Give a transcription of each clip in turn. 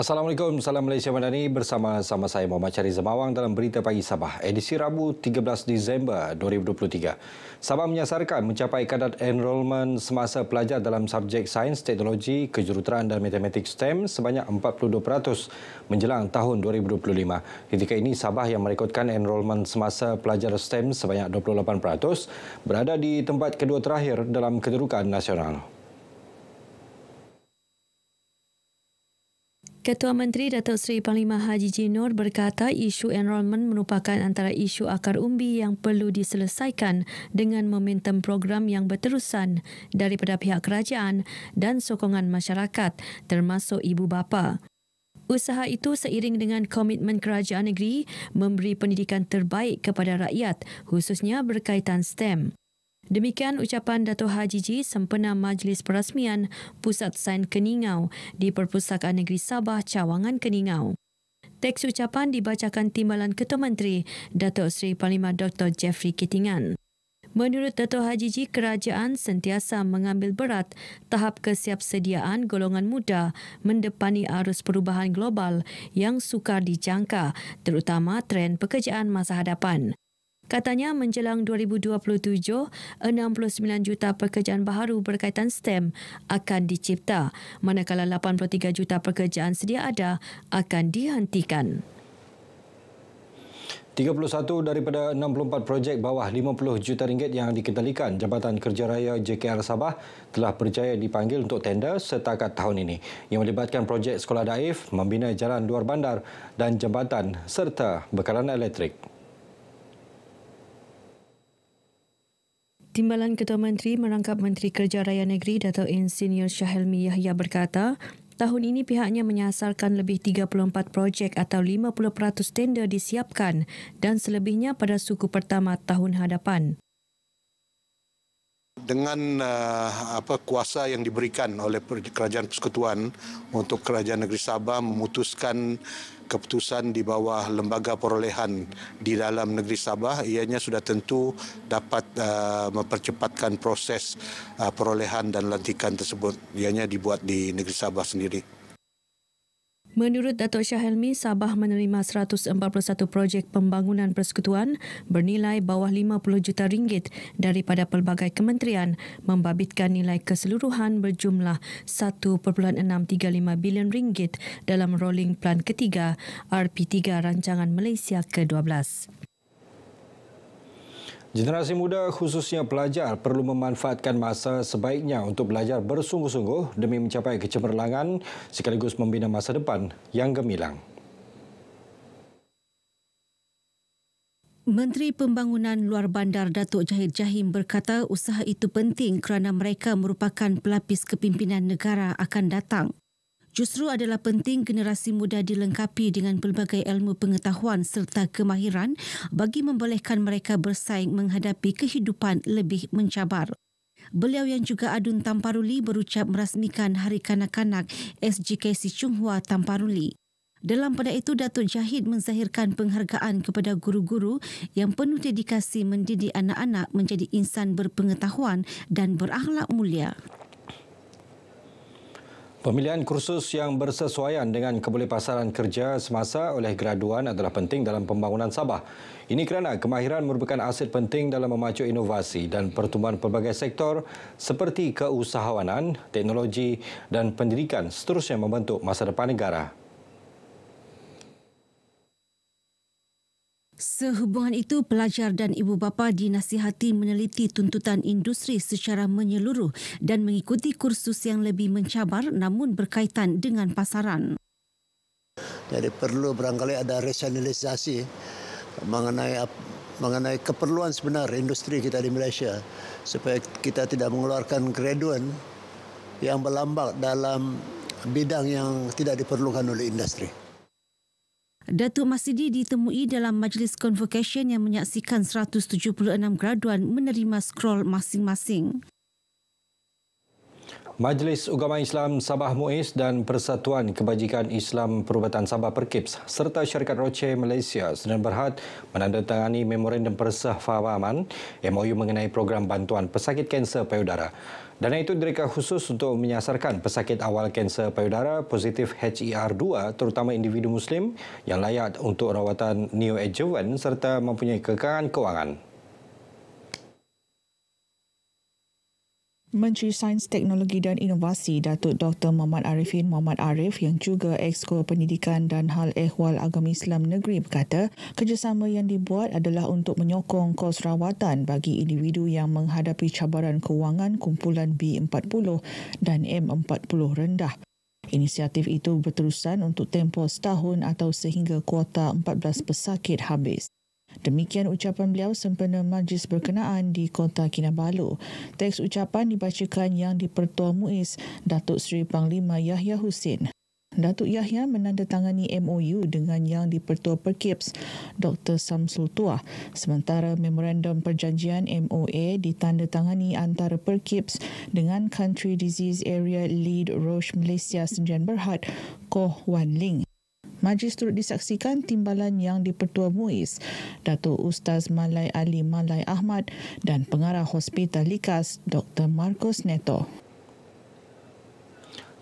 Assalamualaikum, Salam Malaysia Madani bersama sama saya Muhammad Syariz Mawang dalam Berita Pagi Sabah edisi Rabu 13 Disember 2023. Sabah menyasarkan mencapai kadar enrolment semasa pelajar dalam subjek sains, teknologi, kejuruteraan dan matematik STEM sebanyak 42% menjelang tahun 2025. Ketika ini Sabah yang merekodkan enrolment semasa pelajar STEM sebanyak 28% berada di tempat kedua terakhir dalam kedudukan nasional. Ketua Menteri Datuk Seri Panglima Haji Jinor berkata isu enrolment merupakan antara isu akar umbi yang perlu diselesaikan dengan momentum program yang berterusan daripada pihak kerajaan dan sokongan masyarakat termasuk ibu bapa. Usaha itu seiring dengan komitmen kerajaan negeri memberi pendidikan terbaik kepada rakyat khususnya berkaitan STEM. Demikian ucapan Dato Haji Ji sempena Majlis Perasmian Pusat Sains Keningau di Perpustakaan Negeri Sabah Cawangan Keningau. Teks ucapan dibacakan Timbalan Ketua Menteri Datuk Sri Panglima Dr Jeffrey Kitingan. Menurut Datuk Haji Ji, kerajaan sentiasa mengambil berat tahap kesiapsediaan golongan muda mendepani arus perubahan global yang sukar dijangka, terutama tren pekerjaan masa hadapan. Katanya menjelang 2027, 69 juta pekerjaan baru berkaitan STEM akan dicipta, manakala 83 juta pekerjaan sedia ada akan dihentikan. 31 daripada 64 projek bawah 50 juta ringgit yang dikendalikan Jabatan Kerja Raya JKR Sabah telah berjaya dipanggil untuk tender setakat tahun ini yang melibatkan projek sekolah daif, membina jalan luar bandar dan jambatan serta bekalan elektrik. Timbalan Ketua Menteri merangkap Menteri Kerja Raya Negeri Dato' Insinyur Syahilmi Yahya berkata, tahun ini pihaknya menyasarkan lebih 34 projek atau 50% tender disiapkan dan selebihnya pada suku pertama tahun hadapan dengan uh, apa kuasa yang diberikan oleh kerajaan persekutuan untuk kerajaan negeri Sabah memutuskan keputusan di bawah lembaga perolehan di dalam negeri Sabah ianya sudah tentu dapat uh, mempercepatkan proses uh, perolehan dan lantikan tersebut ianya dibuat di negeri Sabah sendiri Menurut Datuk Syah Helmi, Sabah menerima 141 projek pembangunan persekutuan bernilai bawah 50 juta ringgit daripada pelbagai kementerian membabitkan nilai keseluruhan berjumlah 1.635 bilion ringgit dalam rolling plan ketiga RP3 rancangan Malaysia ke-12. Generasi muda khususnya pelajar perlu memanfaatkan masa sebaiknya untuk belajar bersungguh-sungguh demi mencapai kecemerlangan sekaligus membina masa depan yang gemilang. Menteri Pembangunan Luar Bandar Datuk Jahir Jahim berkata usaha itu penting kerana mereka merupakan pelapis kepimpinan negara akan datang justru adalah penting generasi muda dilengkapi dengan pelbagai ilmu pengetahuan serta kemahiran bagi membolehkan mereka bersaing menghadapi kehidupan lebih mencabar. Beliau yang juga adun Tamparuli berucap merasmikan Hari Kanak-Kanak SGKC Chunghua Tamparuli. Dalam pada itu, Datuk Jahid menzahirkan penghargaan kepada guru-guru yang penuh dedikasi mendidik anak-anak menjadi insan berpengetahuan dan berakhlak mulia. Pemilihan kursus yang bersesuaian dengan kebolehpasaran kerja semasa oleh graduan adalah penting dalam pembangunan Sabah. Ini kerana kemahiran merupakan aset penting dalam memacu inovasi dan pertumbuhan pelbagai sektor seperti keusahawanan, teknologi dan pendidikan seterusnya membentuk masa depan negara. Sehubungan itu, pelajar dan ibu bapa dinasihati meneliti tuntutan industri secara menyeluruh dan mengikuti kursus yang lebih mencabar namun berkaitan dengan pasaran. Jadi perlu barangkali ada rasionalisasi mengenai mengenai keperluan sebenar industri kita di Malaysia supaya kita tidak mengeluarkan graduan yang berlambak dalam bidang yang tidak diperlukan oleh industri. Datuk Masidi ditemui dalam majlis convocation yang menyaksikan 176 graduan menerima scroll masing-masing. Majlis Ugama Islam Sabah Muiz dan Persatuan Kebajikan Islam Perubatan Sabah Perkips serta Syarikat Roche Malaysia sedang Berhad menandatangani memorandum persefahaman MOU mengenai program bantuan pesakit kanser payudara. Dana itu direka khusus untuk menyasarkan pesakit awal kanser payudara positif HER2 terutama individu Muslim yang layak untuk rawatan neoadjuvan serta mempunyai kekangan kewangan. Menteri Sains Teknologi dan Inovasi Datuk Dr. Muhammad Arifin Muhammad Arif yang juga Exko Pendidikan dan Hal Ehwal Agama Islam Negeri berkata kerjasama yang dibuat adalah untuk menyokong kos rawatan bagi individu yang menghadapi cabaran kewangan kumpulan B40 dan M40 rendah. Inisiatif itu berterusan untuk tempoh setahun atau sehingga kuota 14 pesakit habis. Demikian ucapan beliau sempena majlis berkenaan di Kota Kinabalu. Teks ucapan dibacakan yang dipertua Muiz Datuk Seri Panglima Yahya Hussein. Datuk Yahya menandatangani MOU dengan yang dipertua Perkips, Dr. Samsul Tuah. Sementara memorandum perjanjian MOA ditandatangani antara Perkips dengan Country Disease Area Lead Roche Malaysia Senjen Berhad, Koh Wan Ling. Majlis turut disaksikan timbalan yang dipertua MUIS, Datuk Ustaz Malai Ali Malai Ahmad dan pengarah Hospital Likas Dr. Marcos Neto.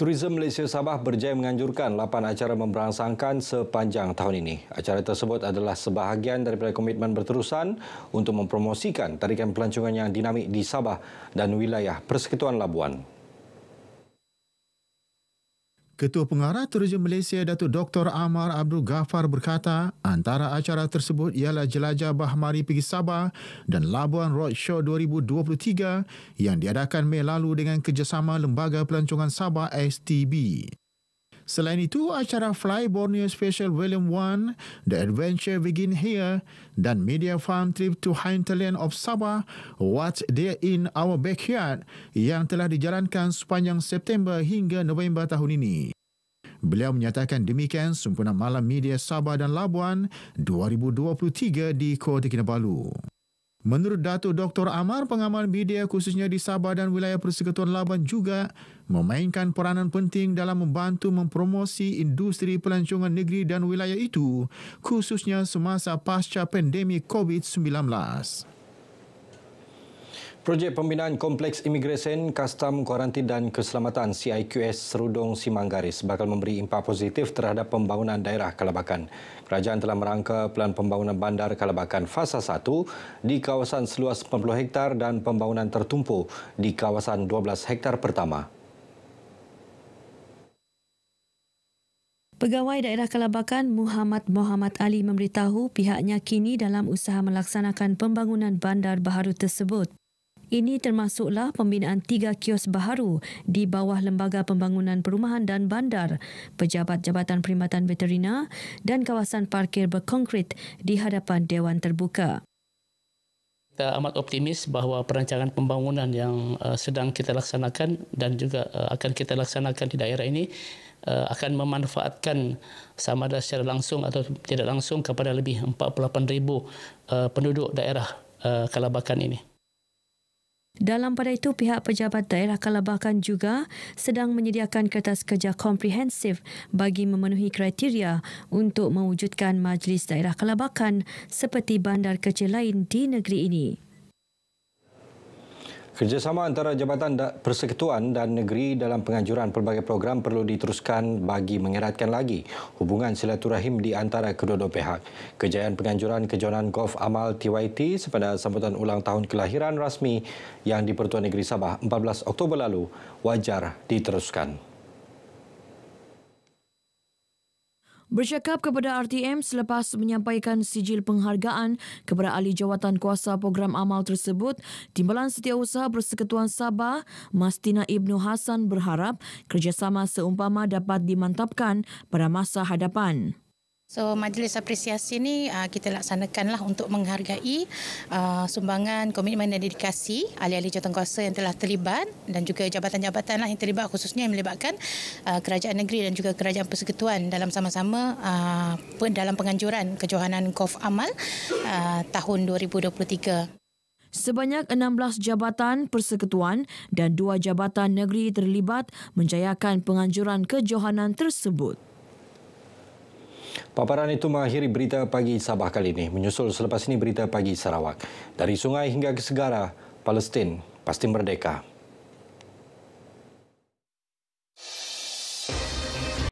Turism Malaysia Sabah berjaya menganjurkan 8 acara memberangsangkan sepanjang tahun ini. Acara tersebut adalah sebahagian daripada komitmen berterusan untuk mempromosikan tarikan pelancongan yang dinamik di Sabah dan wilayah Persekutuan Labuan. Ketua Pengarah Terjun Malaysia Datuk Dr. Amar Abdul Ghaffar berkata antara acara tersebut ialah Jelajah Bahmari Pergi Sabah dan Labuan Roadshow 2023 yang diadakan Mei lalu dengan kerjasama Lembaga Pelancongan Sabah STB. Selain itu, acara Fly Borneo Special Volume 1, The Adventure Begin Here dan Media Farm Trip to Hinterland of Sabah, What's There in Our Backyard yang telah dijalankan sepanjang September hingga November tahun ini. Beliau menyatakan demikian sempena Malam Media Sabah dan Labuan 2023 di Kota Kinabalu. Menurut Datuk Dr. Amar, pengamal media khususnya di Sabah dan wilayah Persekutuan Laban juga memainkan peranan penting dalam membantu mempromosi industri pelancongan negeri dan wilayah itu khususnya semasa pasca pandemik COVID-19. Projek pembinaan Kompleks Imigresen, Kastam, Kuarantin dan Keselamatan CIQS Serudong Simanggaris bakal memberi impak positif terhadap pembangunan daerah Kalabakan. Kerajaan telah merangka pelan pembangunan bandar Kalabakan fasa 1 di kawasan seluas 40 hektar dan pembangunan tertumpu di kawasan 12 hektar pertama. Pegawai Daerah Kelabakan Muhammad Muhammad Ali memberitahu pihaknya kini dalam usaha melaksanakan pembangunan bandar baharu tersebut. Ini termasuklah pembinaan tiga kios baharu di bawah Lembaga Pembangunan Perumahan dan Bandar, Pejabat Jabatan Perkhidmatan Veterina dan kawasan parkir berkonkrit di hadapan Dewan Terbuka. Kita amat optimis bahawa perancangan pembangunan yang eh, sedang kita laksanakan dan juga eh, akan kita laksanakan di daerah ini eh, akan memanfaatkan sama ada secara langsung atau tidak langsung kepada lebih 48,000 penduduk daerah Kalabakan ini. Dalam pada itu, pihak pejabat daerah Kalabakan juga sedang menyediakan kertas kerja komprehensif bagi memenuhi kriteria untuk mewujudkan majlis daerah Kalabakan seperti bandar kecil lain di negeri ini. Kerjasama antara Jabatan Persekutuan dan Negeri dalam penganjuran pelbagai program perlu diteruskan bagi mengeratkan lagi hubungan silaturahim di antara kedua-dua pihak. Kejayaan penganjuran kejohanan golf amal TYT sepada sambutan ulang tahun kelahiran rasmi yang di Pertuan Negeri Sabah 14 Oktober lalu wajar diteruskan. Bercakap kepada RTM selepas menyampaikan sijil penghargaan kepada ahli jawatan kuasa program amal tersebut, Timbalan Setiausaha Persekutuan Sabah, Mastina Ibnu Hasan berharap kerjasama seumpama dapat dimantapkan pada masa hadapan. So majlis apresiasi ni uh, kita laksanakanlah untuk menghargai uh, sumbangan, komitmen dan dedikasi ahli-ahli jawatankuasa yang telah terlibat dan juga jabatan-jabatan lah yang terlibat khususnya yang melibatkan uh, kerajaan negeri dan juga kerajaan persekutuan dalam sama-sama uh, dalam penganjuran kejohanan Kof Amal uh, tahun 2023. Sebanyak 16 jabatan persekutuan dan dua jabatan negeri terlibat menjayakan penganjuran kejohanan tersebut. Paparan itu mengakhiri berita pagi Sabah kali ini menyusul selepas ini berita pagi Sarawak. Dari sungai hingga ke segara, Palestin pasti merdeka.